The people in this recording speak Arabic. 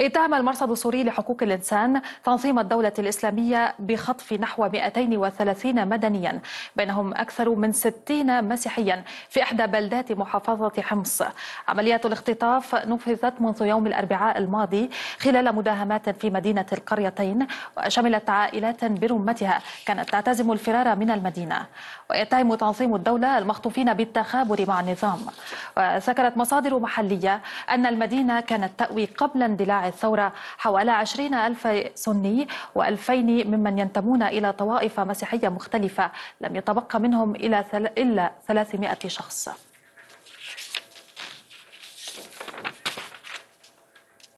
اتهم المرصد السوري لحقوق الإنسان تنظيم الدولة الإسلامية بخطف نحو 230 مدنيا بينهم أكثر من 60 مسيحيا في إحدى بلدات محافظة حمص عمليات الاختطاف نفذت منذ يوم الأربعاء الماضي خلال مداهمات في مدينة القريتين وشملت عائلات برمتها كانت تعتزم الفرار من المدينة ويتهم تنظيم الدولة المخطوفين بالتخابر مع النظام وذكرت مصادر محلية أن المدينة كانت تأوي قبل اندلاع الثورة حوالي 20 ألف سني و2000 ممن ينتمون إلى طوائف مسيحية مختلفة لم يتبقى منهم إلا 300 شخص